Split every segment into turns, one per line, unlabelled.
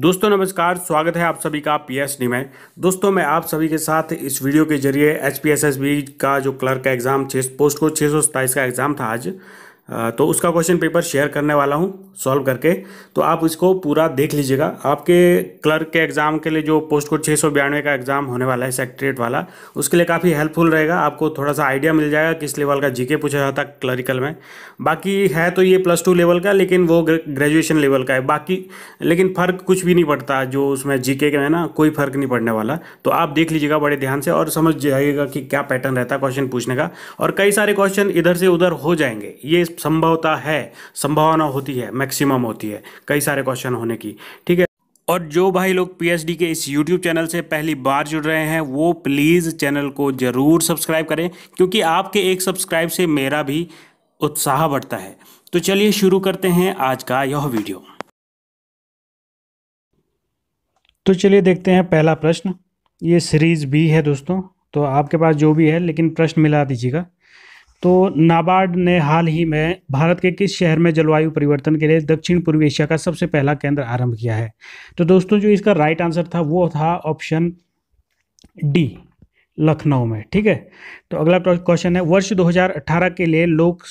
दोस्तों नमस्कार स्वागत है आप सभी का पी एस डी में दोस्तों मैं आप सभी के साथ इस वीडियो के जरिए H P S S B का जो क्लर्क का एग्ज़ाम छे पोस्ट को छः सौ सत्ताईस का एग्ज़ाम था आज तो उसका क्वेश्चन पेपर शेयर करने वाला हूँ सॉल्व करके तो आप इसको पूरा देख लीजिएगा आपके क्लर्क के एग्ज़ाम के लिए जो पोस्ट कोड छः सौ बयानवे का एग्ज़ाम होने वाला है सेक्ट्रेट वाला उसके लिए काफ़ी हेल्पफुल रहेगा आपको थोड़ा सा आइडिया मिल जाएगा किस लेवल का जीके पूछा जाता है क्लरिकल में बाकी है तो ये प्लस टू लेवल का लेकिन वो ग्रेजुएशन लेवल का है बाकी लेकिन फ़र्क कुछ भी नहीं पड़ता जो उसमें जी के में ना कोई फ़र्क नहीं पड़ने वाला तो आप देख लीजिएगा बड़े ध्यान से और समझ जाइएगा कि क्या पैटर्न रहता है क्वेश्चन पूछने का और कई सारे क्वेश्चन इधर से उधर हो जाएंगे ये संभवता है संभावना होती है मैक्सिमम होती है कई सारे क्वेश्चन होने की ठीक है और जो भाई लोग पीएचडी के इस यूट्यूब चैनल से पहली बार जुड़ रहे हैं वो प्लीज़ चैनल को ज़रूर सब्सक्राइब करें क्योंकि आपके एक सब्सक्राइब से मेरा भी उत्साह बढ़ता है तो चलिए शुरू करते हैं आज का यह वीडियो तो चलिए देखते हैं पहला प्रश्न ये सीरीज़ बी है दोस्तों तो आपके पास जो भी है लेकिन प्रश्न मिला दीजिएगा तो नाबार्ड ने हाल ही में भारत के किस शहर में जलवायु परिवर्तन के लिए दक्षिण पूर्व एशिया का सबसे पहला केंद्र आरंभ किया है तो दोस्तों जो इसका राइट आंसर था वो था ऑप्शन डी लखनऊ में ठीक है तो अगला क्वेश्चन है वर्ष 2018 के लिए लोक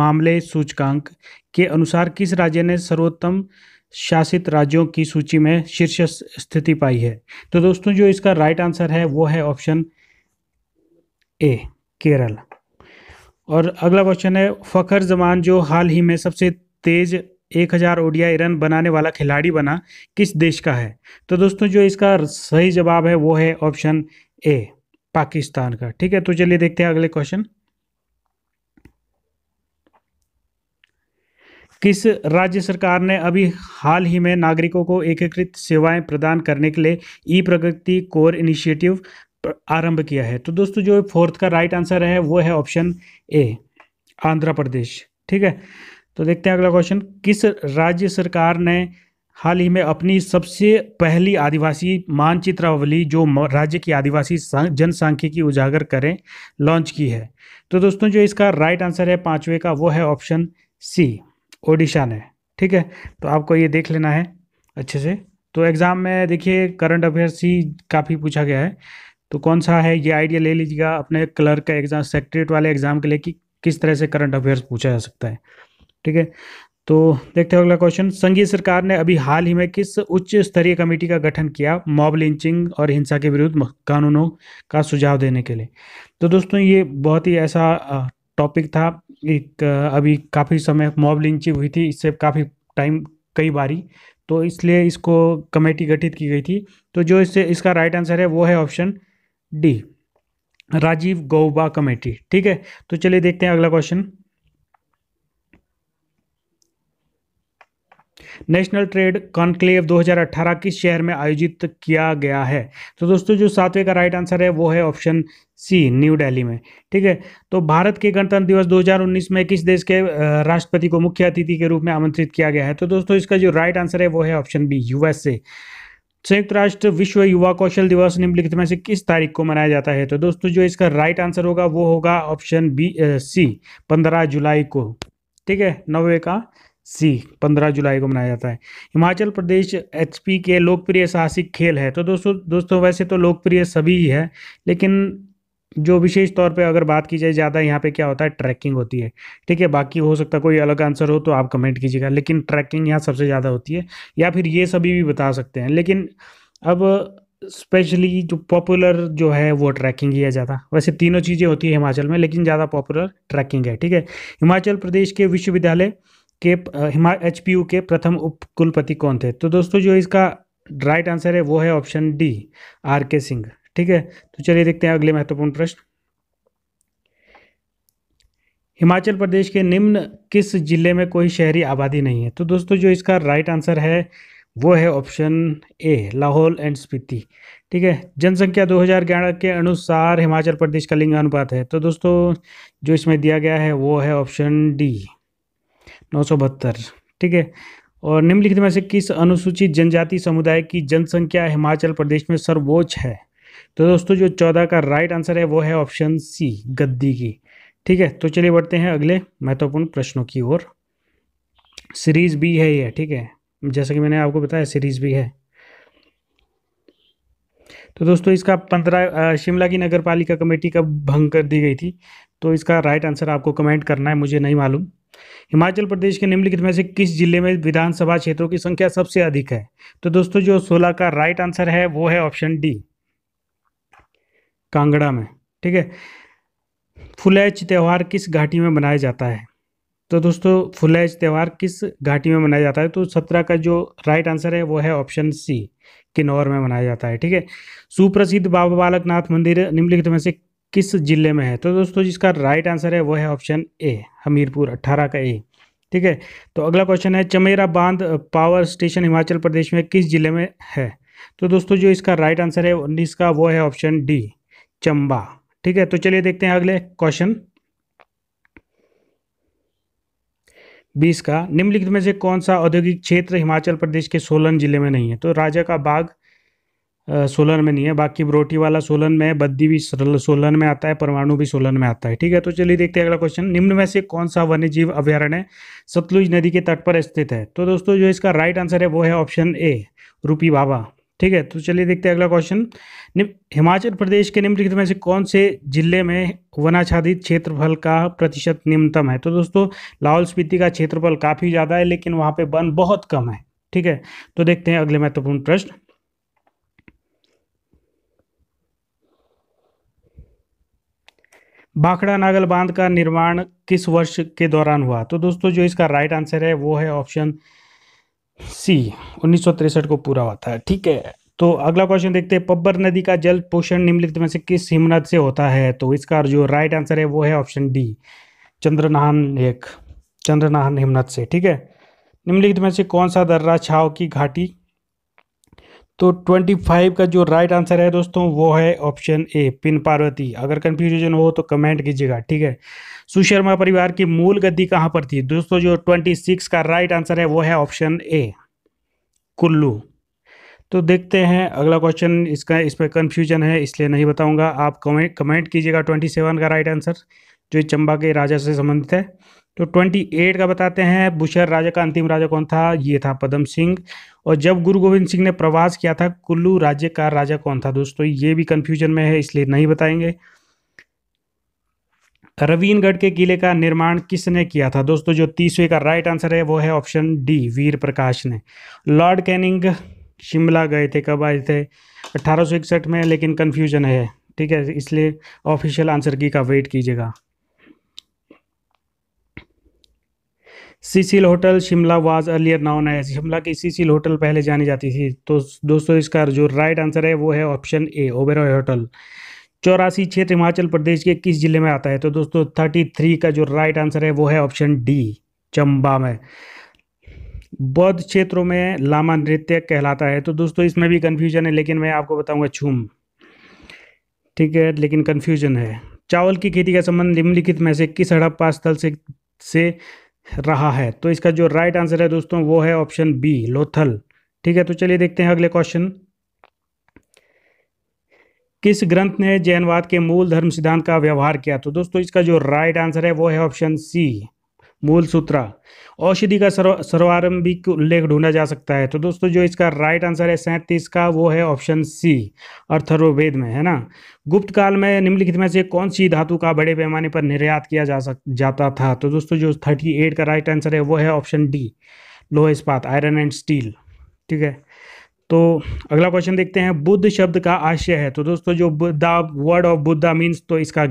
मामले सूचकांक के अनुसार किस राज्य ने सर्वोत्तम शासित राज्यों की सूची में शीर्ष स्थिति पाई है तो दोस्तों जो इसका राइट आंसर है वो है ऑप्शन ए केरल और अगला क्वेश्चन है फ़खर जमान जो हाल ही में सबसे तेज़ एक हज़ार ओडिया रन बनाने वाला खिलाड़ी बना किस देश का है तो दोस्तों जो इसका सही जवाब है वो है ऑप्शन ए पाकिस्तान का ठीक है तो चलिए देखते हैं अगले क्वेश्चन किस राज्य सरकार ने अभी हाल ही में नागरिकों को एकीकृत सेवाएं प्रदान करने के लिए ई प्रगति कोर इनिशिएटिव आरंभ किया है तो दोस्तों जो फोर्थ का राइट आंसर है वो है ऑप्शन ए आंध्र प्रदेश ठीक है तो देखते हैं अगला क्वेश्चन किस राज्य सरकार ने हाल ही में अपनी सबसे पहली आदिवासी मानचित्रावली जो राज्य की आदिवासी की उजागर करें लॉन्च की है तो दोस्तों जो इसका राइट आंसर है पाँचवें का वो है ऑप्शन सी ओडिशा ने ठीक है तो आपको ये देख लेना है अच्छे से तो एग्ज़ाम में देखिए करंट अफेयर्स ही काफ़ी पूछा गया है तो कौन सा है ये आइडिया ले लीजिएगा अपने क्लर्क का एग्ज़ाम सेक्रेटरीट वाले एग्ज़ाम के लिए कि किस तरह से करंट अफेयर्स पूछा जा सकता है ठीक है तो देखते हैं अगला क्वेश्चन संघीय सरकार ने अभी हाल ही में किस उच्च स्तरीय कमेटी का गठन किया मॉब लिंचिंग और हिंसा के विरुद्ध कानूनों का सुझाव देने के लिए तो दोस्तों ये बहुत ही ऐसा टॉपिक था एक अभी काफ़ी समय मॉब लिंचिंग हुई थी इससे काफ़ी टाइम कई बारी तो इसलिए इसको कमेटी गठित की गई थी तो जो इससे इसका राइट आंसर है वो है option D Rajiv Gauba committee ठीक है तो चलिए देखते हैं अगला क्वेश्चन नेशनल ट्रेड कॉन्क्लेव 2018 किस शहर में आयोजित किया गया है तो दोस्तों जो सातवें का राइट आंसर है वो है ऑप्शन सी न्यू दिल्ली में ठीक है तो भारत के गणतंत्र दिवस 2019 में किस देश के राष्ट्रपति को मुख्य अतिथि के रूप में आमंत्रित किया गया है तो दोस्तों इसका जो राइट आंसर है वो है ऑप्शन बी यूएसए संयुक्त राष्ट्र विश्व युवा कौशल दिवस निम्नलिखित में से किस तारीख को मनाया जाता है तो दोस्तों जो इसका राइट आंसर होगा वो होगा ऑप्शन बी सी पंद्रह जुलाई को ठीक है नवे का सी पंद्रह जुलाई को मनाया जाता है हिमाचल प्रदेश एचपी के लोकप्रिय साहसिक खेल है तो दोस्तों दोस्तों वैसे तो लोकप्रिय सभी है लेकिन जो विशेष तौर पे अगर बात की जाए ज़्यादा यहाँ पे क्या होता है ट्रैकिंग होती है ठीक है बाकी हो सकता है कोई अलग आंसर हो तो आप कमेंट कीजिएगा लेकिन ट्रैकिंग यहाँ सबसे ज़्यादा होती है या फिर ये सभी भी बता सकते हैं लेकिन अब स्पेशली जो पॉपुलर जो है वो ट्रैकिंग ही है ज़्यादा वैसे तीनों चीज़ें होती है हिमाचल में लेकिन ज़्यादा पॉपुलर ट्रैकिंग है ठीक है हिमाचल प्रदेश के विश्वविद्यालय के हिमा एच के प्रथम कुलपति कौन थे तो दोस्तों जो इसका राइट आंसर है वो है ऑप्शन डी आर के सिंह ठीक है तो चलिए देखते हैं अगले महत्वपूर्ण प्रश्न हिमाचल प्रदेश के निम्न किस जिले में कोई शहरी आबादी नहीं है तो दोस्तों जो इसका राइट आंसर है वो है option A Lahaul and Spiti ठीक है जनसंख्या 2011 के अनुसार हिमाचल प्रदेश का लिंग अनुपात है तो दोस्तों जो इसमें दिया गया है वो है ऑप्शन डी नौ ठीक है और निम्नलिखित में से किस अनुसूचित जनजाति समुदाय की जनसंख्या हिमाचल प्रदेश में सर्वोच्च है तो दोस्तों जो चौदह का राइट आंसर है वो है ऑप्शन सी गद्दी की ठीक है तो चलिए बढ़ते हैं अगले महत्वपूर्ण प्रश्नों की ओर सीरीज बी है ये ठीक है जैसा कि मैंने आपको बताया सीरीज बी है तो दोस्तों इसका पंद्रह शिमला की नगर पालिका कमेटी कब भंग कर दी गई थी तो इसका राइट आंसर आपको कमेंट करना है मुझे नहीं मालूम हिमाचल प्रदेश के निम्नलिखित में से किस जिले में विधानसभा क्षेत्रों की संख्या सबसे अधिक है तो दोस्तों जो सोलह का राइट आंसर है वो है ऑप्शन डी कांगड़ा में ठीक है फुलैच त्यौहार किस घाटी में मनाया जाता है तो दोस्तों फुलैच त्यौहार किस घाटी में मनाया जाता है तो सत्रह का जो राइट आंसर है वो है ऑप्शन सी किन्नौर में मनाया जाता है ठीक है सुप्रसिद्ध बाबा बालक नाथ मंदिर निम्नलिखित में से किस जिले में है तो दोस्तों जिसका राइट आंसर है वो है ऑप्शन ए हमीरपुर अट्ठारह का ए ठीक है तो अगला क्वेश्चन है चमेरा बांध पावर स्टेशन हिमाचल प्रदेश में किस जिले में है तो दोस्तों जो इसका राइट आंसर है उन्नीस का वो है ऑप्शन डी चंबा ठीक है तो चलिए देखते हैं अगले क्वेश्चन बीस का निम्नलिखित में से कौन सा औद्योगिक क्षेत्र हिमाचल प्रदेश के सोलन जिले में नहीं है तो राजा का बाग सोलन में नहीं है बाकी बरोटी वाला सोलन में बद्दी भी सोलन में आता है परमाणु भी सोलन में आता है ठीक है तो चलिए देखते हैं अगला क्वेश्चन निम्न में से कौन सा वन्य जीव अभ्यारण्य सतलुज नदी के तट पर स्थित है तो दोस्तों जो इसका राइट आंसर है वो है ऑप्शन ए रूपी बाबा ठीक है तो चलिए देखते हैं अगला क्वेश्चन हिमाचल प्रदेश के निम्नलिखित में से कौन से जिले में वनाच्छादित क्षेत्रफल का प्रतिशत निम्नतम है तो दोस्तों लाहौल स्पीति का क्षेत्रफल काफ़ी ज़्यादा है लेकिन वहाँ पे वन बहुत कम है ठीक है तो देखते हैं अगले महत्वपूर्ण प्रश्न भाखड़ा नागल बांध का निर्माण किस वर्ष के दौरान हुआ तो दोस्तों जो इसका राइट आंसर है वो है ऑप्शन सी उन्नीस को पूरा हुआ था ठीक है तो अगला क्वेश्चन देखते हैं पब्बर नदी का जल पोषण निम्नलिखित में से किस हिमनद से होता है तो इसका जो राइट आंसर है वो है ऑप्शन डी चंद्रनाहन एक चंद्रनाहन हिमनद से ठीक है निम्नलिखित में से कौन सा दर्रा छाव की घाटी तो 25 का जो राइट आंसर है दोस्तों वो है ऑप्शन ए पिन पार्वती अगर कंफ्यूजन हो तो कमेंट कीजिएगा ठीक है सुशर्मा परिवार की मूल गद्दी कहाँ पर थी दोस्तों जो ट्वेंटी सिक्स का राइट आंसर है वो है ऑप्शन ए कुल्लू तो देखते हैं अगला क्वेश्चन इसका इस पर कन्फ्यूजन है इसलिए नहीं बताऊंगा आप कमेंट कमेंट कीजिएगा ट्वेंटी सेवन का राइट आंसर जो चंबा के राजा से संबंधित है तो ट्वेंटी एट का बताते हैं बुशहर राजा का अंतिम राजा कौन था ये था पदम सिंह और जब गुरु गोविंद सिंह ने प्रवास किया था कुल्लू राज्य का राजा कौन था दोस्तों ये भी कन्फ्यूजन में है इसलिए नहीं बताएंगे रवीनगढ़ के किले का निर्माण किसने किया था दोस्तों जो तीसवे का राइट आंसर है वो है ऑप्शन डी वीर प्रकाश ने लॉर्ड कैनिंग शिमला गए थे कब आए थे अट्ठारह में लेकिन कन्फ्यूजन है ठीक है इसलिए ऑफिशियल आंसर की का वेट कीजिएगा Cecil hotel Shimla was earlier known है शिमला की सीसील होटल पहले जानी जाती थी तो दोस्तों इसका जो राइट आंसर है वो है ऑप्शन ए ओबेरॉय होटल चौरासी क्षेत्र हिमाचल प्रदेश के किस जिले में आता है तो दोस्तों थर्टी थ्री का जो राइट आंसर है वो है ऑप्शन डी चंबा में बौद्ध क्षेत्रों में लामा नृत्य कहलाता है तो दोस्तों इसमें भी कन्फ्यूजन है लेकिन मैं आपको बताऊंगा छूम ठीक है लेकिन कन्फ्यूजन है चावल की खेती का संबंध निम्नलिखित में से किस हड़प्पा स्थल से से रहा है तो इसका जो राइट आंसर है दोस्तों वो है ऑप्शन बी लोथल ठीक है तो चलिए देखते हैं अगले क्वेश्चन किस ग्रंथ ने जैनवाद के मूल धर्म सिद्धांत का व्यवहार किया तो दोस्तों इसका जो राइट आंसर है वो है ऑप्शन सी मूल सूत्रा औषधि का सर्व सर्वारंभिक उल्लेख ढूंढा जा सकता है तो दोस्तों जो इसका राइट आंसर है सैंतीस का वो है ऑप्शन सी अर्थर्वेद में है ना गुप्त काल में निम्नलिखित में से कौन सी धातु का बड़े पैमाने पर निर्यात किया जा सक जाता था तो दोस्तों जो थर्टी एट का राइट आंसर है वो है ऑप्शन डी लोह इस्पात आयरन एंड स्टील ठीक है तो अगला क्वेश्चन देखते हैं बुद्ध शब्द का आशय है तो दोस्तों जो Buddha word of Buddha means तो इसका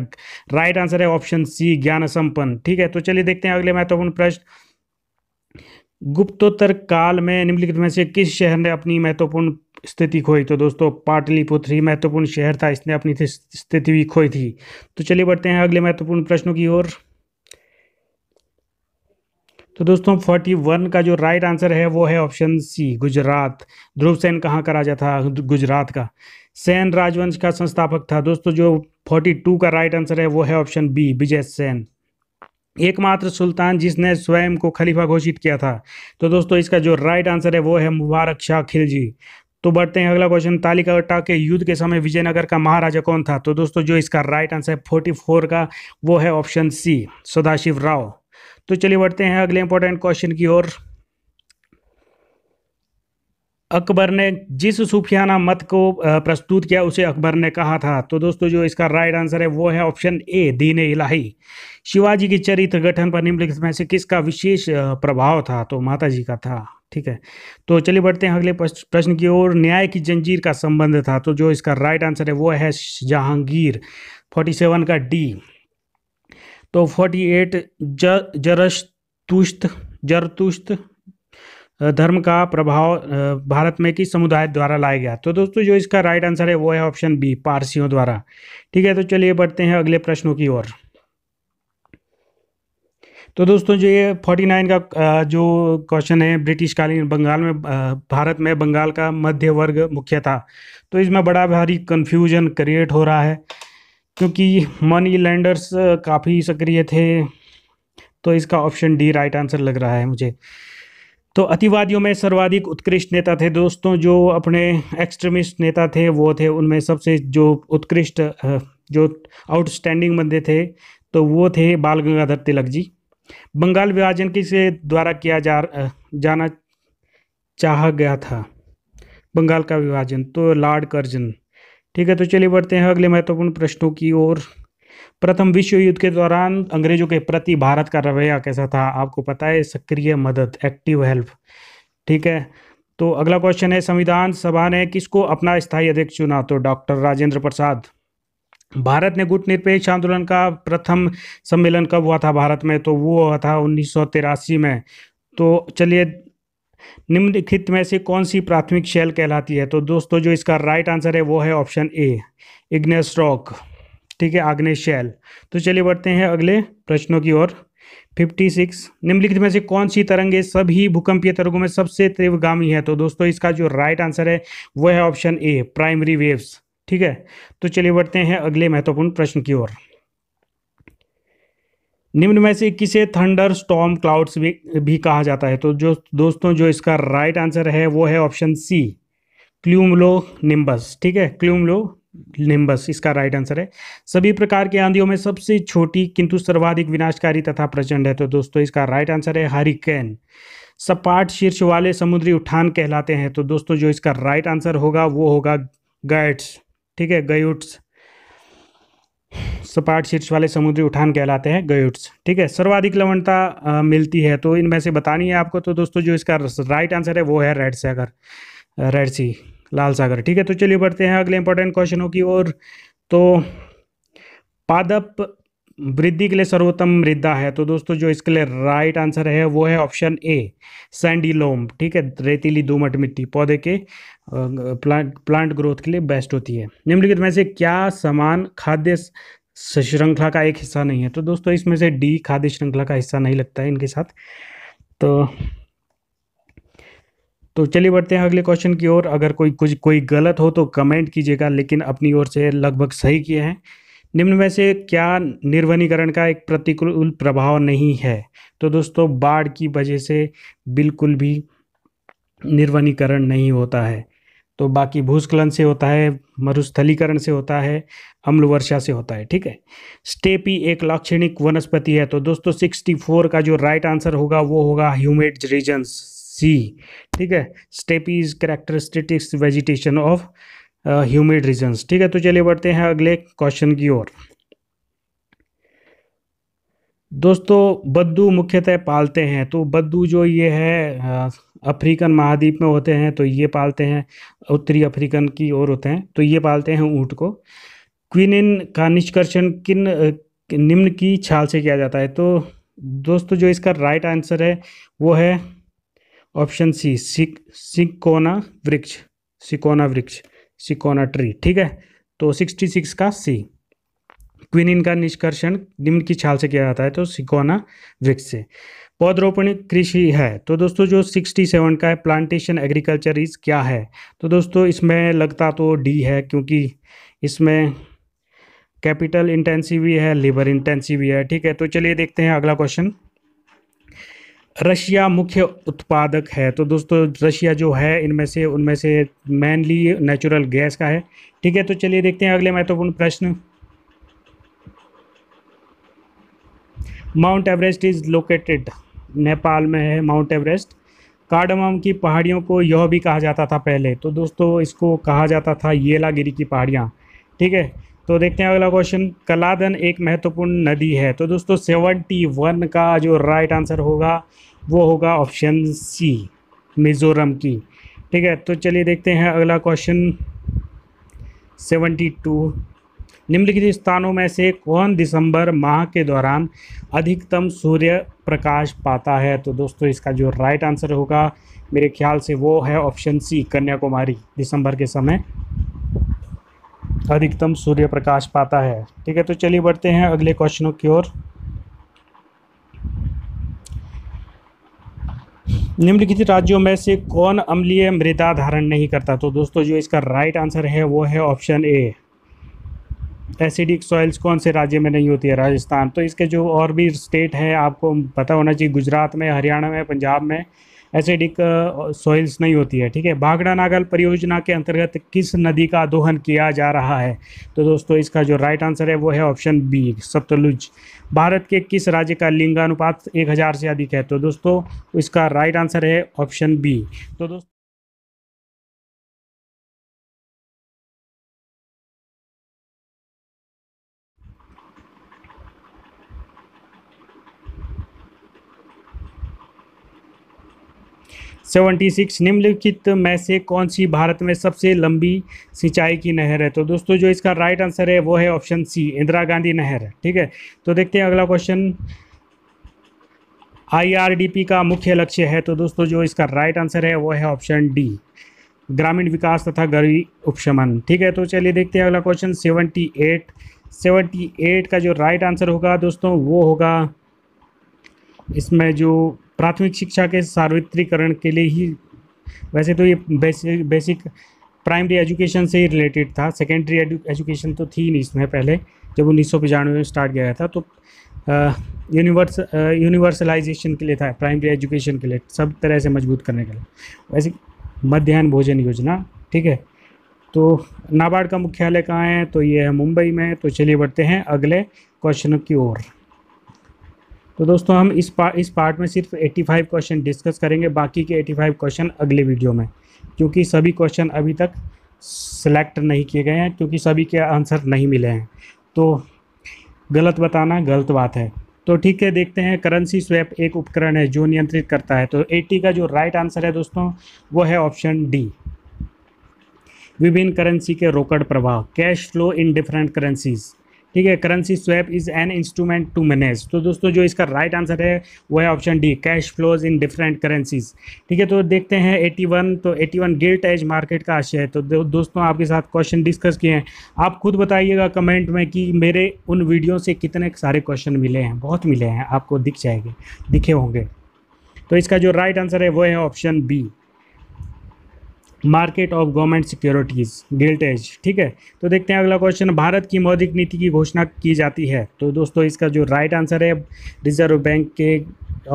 राइट आंसर है ऑप्शन सी ज्ञान संपन्न ठीक है तो चलिए देखते हैं अगले महत्वपूर्ण प्रश्न गुप्तोत्तर काल में निम्नलिखित में से किस शहर ने अपनी महत्वपूर्ण स्थिति खोई तो दोस्तों पाटलिपुत्र ही महत्वपूर्ण शहर था इसने अपनी स्थिति भी खोई थी तो चलिए बढ़ते हैं अगले महत्वपूर्ण प्रश्नों की ओर तो दोस्तों फोर्टी वन का जो राइट आंसर है वो है ऑप्शन सी गुजरात ध्रुव सेन कहाँ का राजा था गुजरात का सेन राजवंश का संस्थापक था दोस्तों जो फोर्टी टू का राइट आंसर है वो है ऑप्शन बी विजय सेन एकमात्र सुल्तान जिसने स्वयं को खलीफा घोषित किया था तो दोस्तों इसका जो राइट आंसर है वो है मुबारक शाह खिलजी तो बढ़ते हैं अगला क्वेश्चन तालिकावटा के युद्ध के समय विजयनगर का महाराजा कौन था तो दोस्तों जो इसका राइट आंसर है फोर्टी फोर का वो है ऑप्शन सी सदाशिव राव तो चलिए बढ़ते हैं अगले इंपॉर्टेंट क्वेश्चन की ओर अकबर ने जिस सूफियाना मत को प्रस्तुत किया उसे अकबर ने कहा था तो दोस्तों जो इसका राइट आंसर है वो है ऑप्शन ए दीन इलाही शिवाजी के चरित्र गठन पर निम्नलिखित में से किसका विशेष प्रभाव था तो माता जी का था ठीक है तो चलिए बढ़ते हैं अगले प्रश्न की ओर न्याय की जंजीर का संबंध था तो जो इसका राइट आंसर है वो है जहांगीर फोर्टी सेवन का डी तो फोर्टी एट जरतुष्त जरतुष्त धर्म का प्रभाव भारत में किस समुदाय द्वारा लाया गया तो दोस्तों जो इसका राइट आंसर है वो है ऑप्शन बी पारसियों द्वारा ठीक है तो चलिए बढ़ते हैं अगले प्रश्नों की ओर तो दोस्तों जो ये फोर्टी नाइन का जो क्वेश्चन है ब्रिटिश कालीन बंगाल में भारत में बंगाल का मध्य वर्ग मुख्य था तो इसमें बड़ा भारी कन्फ्यूजन क्रिएट हो रहा है क्योंकि मनी लैंडर्स काफ़ी सक्रिय थे तो इसका ऑप्शन डी राइट आंसर लग रहा है मुझे तो अतिवादियों में सर्वाधिक उत्कृष्ट नेता थे दोस्तों जो अपने एक्सट्रीमिस्ट नेता थे वो थे उनमें सबसे जो उत्कृष्ट जो आउटस्टैंडिंग बंदे थे तो वो थे बाल गंगाधर तिलक जी बंगाल विभाजन किसे द्वारा किया जा जाना चाहा गया था बंगाल का विभाजन तो लॉर्ड कर्जन ठीक है तो चलिए बढ़ते हैं अगले महत्वपूर्ण प्रश्नों की ओर प्रथम विश्व युद्ध के दौरान अंग्रेजों के प्रति भारत का रवैया कैसा था आपको पता है सक्रिय मदद एक्टिव हेल्प ठीक है तो अगला क्वेश्चन है संविधान सभा ने किसको अपना स्थायी अध्यक्ष चुना तो डॉक्टर राजेंद्र प्रसाद भारत ने गुट निरपेक्ष आंदोलन का प्रथम सम्मेलन कब हुआ था भारत में तो वो हुआ था उन्नीस में तो चलिए निम्नलिखित में से कौन सी प्राथमिक शैल कहलाती है तो दोस्तों जो इसका राइट आंसर है वो है ऑप्शन ए इग्नेस रॉक ठीक है आग्नेय शैल तो चलिए बढ़ते हैं अगले प्रश्नों की ओर 56 निम्नलिखित में से कौन सी तरंगे सभी भूकंपीय तरंगों में सबसे तीव्रगामी है तो दोस्तों इसका जो राइट आंसर है वह है ऑप्शन ए प्राइमरी वेव्स ठीक है तो चलिए बढ़ते हैं अगले महत्वपूर्ण प्रश्न की ओर निम्न में से किसे थंडर स्टॉम क्लाउड्स भी, भी कहा जाता है तो जो दोस्तों जो इसका राइट आंसर है वो है ऑप्शन सी क्ल्यूमलो निम्बस ठीक है क्ल्यूमलो निम्बस इसका राइट आंसर है सभी प्रकार के आंधियों में सबसे छोटी किंतु सर्वाधिक विनाशकारी तथा प्रचंड है तो दोस्तों इसका राइट आंसर है हरिकेन सपाट शीर्ष वाले समुद्री उठान कहलाते हैं तो दोस्तों जो इसका राइट आंसर होगा वो होगा गैट्स ठीक है गयुट्स सपाट शीर्ष वाले समुद्री उठान कहलाते हैं गयुट्स ठीक है सर्वाधिक लवणता मिलती है तो इनमें से बतानी है आपको तो दोस्तों जो इसका राइट आंसर है वो है रेड सागर रेड सी लाल सागर ठीक है तो चलिए बढ़ते हैं अगले इंपॉर्टेंट क्वेश्चनों की ओर तो पादप वृद्धि के लिए सर्वोत्तम मृदा है तो दोस्तों जो इसके लिए राइट आंसर है वो है ऑप्शन ए सैंडी लोम ठीक है रेतीली दोमट मिट्टी पौधे के प्लांट प्लांट ग्रोथ के लिए बेस्ट होती है निम्नलिखित में से क्या समान खाद्य श्रृंखला का एक हिस्सा नहीं है तो दोस्तों इसमें से डी खाद्य श्रृंखला का हिस्सा नहीं लगता है इनके साथ तो तो चलिए बढ़ते हैं अगले क्वेश्चन की ओर अगर कोई कुछ कोई गलत हो तो कमेंट कीजिएगा लेकिन अपनी ओर से लगभग सही किए हैं निम्न में से क्या निर्वनीकरण का एक प्रतिकूल प्रभाव नहीं है तो दोस्तों बाढ़ की वजह से बिल्कुल भी निर्वनीकरण नहीं होता है तो बाकी भूस्खलन से होता है मरुस्थलीकरण से होता है अम्ल वर्षा से होता है ठीक है स्टेपी एक लाक्षणिक वनस्पति है तो दोस्तों सिक्सटी फोर का जो राइट आंसर होगा वो होगा ह्यूमिड रीजन्स सी ठीक है steppe is characteristics vegetation of humid regions ठीक है तो चलिए बढ़ते हैं अगले क्वेश्चन की ओर दोस्तों बद्दू मुख्यतः पालते हैं तो बद्दू जो ये है अफ्रीकन महाद्वीप में होते हैं तो ये पालते हैं उत्तरी अफ्रीकन की ओर होते हैं तो ये पालते हैं ऊँट को क्विनिन का निष्कर्षण किन निम्न की छाल से किया जाता है तो दोस्तों जो इसका राइट आंसर है वो है ऑप्शन सी सिक सिकोना वृक्ष सिकोना वृक्ष सिकोना ट्री ठीक है तो सिक्सटी सिक्स का सी क्विनिन का निष्कर्षण निम्न की छाल से किया जाता है तो सिकोना वृक्ष से पौधरोपण कृषि है तो दोस्तों जो 67 का है प्लांटेशन एग्रीकल्चर इज क्या है तो दोस्तों इसमें लगता तो डी है क्योंकि इसमें कैपिटल इंटेंसिव भी है लेबर इंटेंसिव भी है ठीक है तो चलिए देखते हैं अगला क्वेश्चन रशिया मुख्य उत्पादक है तो दोस्तों रशिया जो है इनमें से उनमें से मेनली नेचुरल गैस का है ठीक है तो चलिए देखते हैं अगले महत्वपूर्ण प्रश्न Mount Everest is located Nepal में है माउंट एवरेस्ट कार्डमम की पहाड़ियों को यह भी कहा जाता था पहले तो दोस्तों इसको कहा जाता था येलागिरी की पहाड़ियाँ ठीक है तो देखते हैं अगला क्वेश्चन कलादन एक महत्वपूर्ण नदी है तो दोस्तों सेवेंटी वन का जो राइट आंसर होगा वो होगा ऑप्शन सी मिज़ोरम की ठीक है तो चलिए देखते हैं अगला क्वेश्चन सेवेंटी टू निम्नलिखित स्थानों में से कौन दिसंबर माह के दौरान अधिकतम सूर्य प्रकाश पाता है तो दोस्तों इसका जो राइट आंसर होगा मेरे ख्याल से वो है ऑप्शन सी कन्याकुमारी दिसंबर के समय अधिकतम सूर्य प्रकाश पाता है ठीक है तो चलिए बढ़ते हैं अगले क्वेश्चनों की ओर निम्नलिखित राज्यों में से कौन अम्लीय मृदा धारण नहीं करता तो दोस्तों जो इसका राइट आंसर है वो है ऑप्शन ए एसिडिक सॉइल्स कौन से राज्य में नहीं होती है राजस्थान तो इसके जो और भी स्टेट हैं आपको पता होना चाहिए गुजरात में हरियाणा में पंजाब में एसिडिक सॉइल्स uh, नहीं होती है ठीक है भागड़ा नागल परियोजना के अंतर्गत किस नदी का दोहन किया जा रहा है तो दोस्तों इसका जो राइट आंसर है वो है ऑप्शन बी सप्तलुज भारत के किस राज्य का लिंगानुपात एक हज़ार से अधिक है तो दोस्तों इसका राइट आंसर है ऑप्शन बी तो दोस्तों सेवेंटी सिक्स निम्नलिखित में से कौन सी भारत में सबसे लंबी सिंचाई की नहर है तो दोस्तों जो इसका राइट आंसर है वो है ऑप्शन सी इंदिरा गांधी नहर ठीक है तो देखते हैं अगला क्वेश्चन आईआरडीपी का मुख्य लक्ष्य है तो दोस्तों जो इसका राइट आंसर है वो है ऑप्शन डी ग्रामीण विकास तथा गरीब उपशमन ठीक है तो चलिए देखते हैं अगला question seventy eight seventy eight का जो राइट आंसर होगा दोस्तों वो होगा इसमें जो प्राथमिक शिक्षा के सार्वत्रिकरण के लिए ही वैसे तो ये बेसिक बेसिक प्राइमरी एजुकेशन से ही रिलेटेड था सेकेंडरी एजुकेशन तो थी नहीं इसमें पहले जब उन्नीस सौ में स्टार्ट किया था तो यूनिवर्स यूनिवर्सलाइजेशन के लिए था प्राइमरी एजुकेशन के लिए सब तरह से मजबूत करने के लिए वैसे मध्यान्ह भोजन योजना ठीक है तो नाबार्ड का मुख्यालय कहाँ है तो ये है मुंबई में तो चलिए बढ़ते हैं अगले क्वेश्चन की ओर तो दोस्तों हम इस पा इस पार्ट में सिर्फ 85 क्वेश्चन डिस्कस करेंगे बाकी के 85 क्वेश्चन अगले वीडियो में क्योंकि सभी क्वेश्चन अभी तक सेलेक्ट नहीं किए गए हैं क्योंकि सभी के आंसर नहीं मिले हैं तो गलत बताना गलत बात है तो ठीक है देखते हैं करेंसी स्वैप एक उपकरण है जो नियंत्रित करता है तो एट्टी का जो राइट आंसर है दोस्तों वो है ऑप्शन डी विभिन्न करेंसी के रोकड़ प्रभाव cash flow in different currencies ठीक है currency swap is an instrument to manage तो दोस्तों जो इसका राइट right आंसर है वो है option D cash flows in different currencies ठीक है तो देखते हैं 81 तो 81 वन गिल्ट एज मार्केट का आशय है तो दो, दोस्तों आपके साथ क्वेश्चन डिस्कस किए हैं आप खुद बताइएगा कमेंट में कि मेरे उन वीडियो से कितने सारे क्वेश्चन मिले हैं बहुत मिले हैं आपको दिख जाएंगे दिखे होंगे तो इसका जो राइट right आंसर है वो है option B market of government securities gilt एज ठीक है तो देखते हैं अगला क्वेश्चन भारत की मौद्रिक नीति की घोषणा की जाती है तो दोस्तों इसका जो राइट आंसर है रिजर्व बैंक के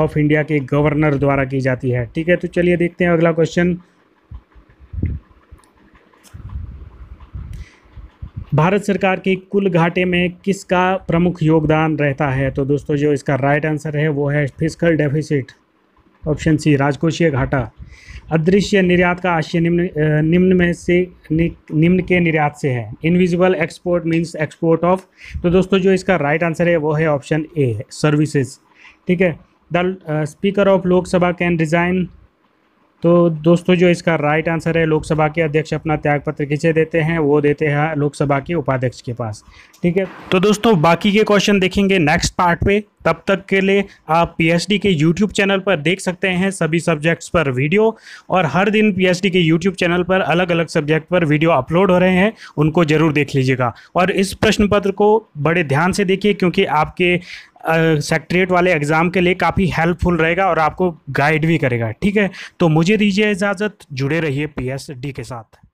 ऑफ इंडिया के गवर्नर द्वारा की जाती है ठीक है तो चलिए देखते हैं अगला क्वेश्चन भारत सरकार के कुल घाटे में किसका प्रमुख योगदान रहता है तो दोस्तों जो इसका राइट आंसर है वो है फिजिकल डेफिसिट ऑप्शन सी राजकोषीय घाटा अदृश्य निर्यात का आशय निम्न निम्न में से नि, निम्न के निर्यात से है invisible export means export of तो दोस्तों जो इसका राइट आंसर है वो है ऑप्शन ए सर्विसेज ठीक है the speaker of Lok Sabha can resign तो दोस्तों जो इसका राइट आंसर है लोकसभा के अध्यक्ष अपना त्यागपत्र किसे देते हैं वो देते हैं लोकसभा के उपाध्यक्ष के पास ठीक है तो दोस्तों बाकी के क्वेश्चन देखेंगे नेक्स्ट पार्ट पे तब तक के लिए आप पीएचडी के यूट्यूब चैनल पर देख सकते हैं सभी सब्जेक्ट्स पर वीडियो और हर दिन पीएचडी के यूट्यूब चैनल पर अलग अलग सब्जेक्ट पर वीडियो अपलोड हो रहे हैं उनको ज़रूर देख लीजिएगा और इस प्रश्न पत्र को बड़े ध्यान से देखिए क्योंकि आपके सेक्ट्रेट वाले एग्ज़ाम के लिए काफ़ी हेल्पफुल रहेगा और आपको गाइड भी करेगा ठीक है तो मुझे दीजिए इजाज़त जुड़े रहिए पीएसडी के साथ